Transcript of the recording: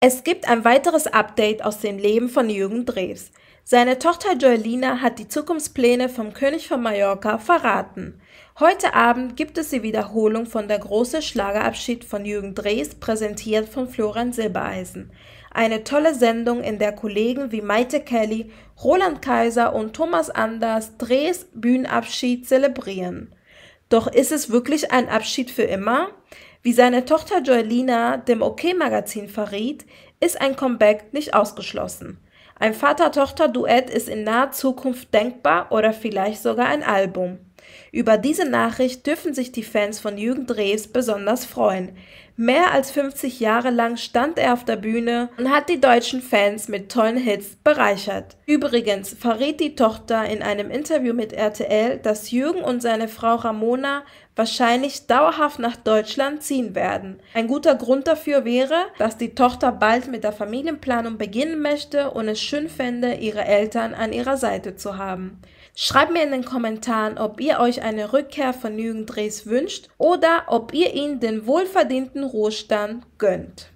Es gibt ein weiteres Update aus dem Leben von Jürgen Drews. Seine Tochter Joelina hat die Zukunftspläne vom König von Mallorca verraten. Heute Abend gibt es die Wiederholung von der große Schlagerabschied von Jürgen Drees, präsentiert von Florian Silbereisen. Eine tolle Sendung, in der Kollegen wie Maite Kelly, Roland Kaiser und Thomas Anders Drees Bühnenabschied zelebrieren. Doch ist es wirklich ein Abschied für immer? Wie seine Tochter Joelina dem OK-Magazin OK verriet, ist ein Comeback nicht ausgeschlossen. Ein Vater-Tochter-Duett ist in naher Zukunft denkbar oder vielleicht sogar ein Album. Über diese Nachricht dürfen sich die Fans von Jürgen Drews besonders freuen. Mehr als 50 Jahre lang stand er auf der Bühne und hat die deutschen Fans mit tollen Hits bereichert. Übrigens verrät die Tochter in einem Interview mit RTL, dass Jürgen und seine Frau Ramona wahrscheinlich dauerhaft nach Deutschland ziehen werden. Ein guter Grund dafür wäre, dass die Tochter bald mit der Familienplanung beginnen möchte und es schön fände, ihre Eltern an ihrer Seite zu haben. Schreibt mir in den Kommentaren, ob ihr ihr euch eine Rückkehr von Jürgen Drees wünscht oder ob ihr ihn den wohlverdienten Ruhestand gönnt.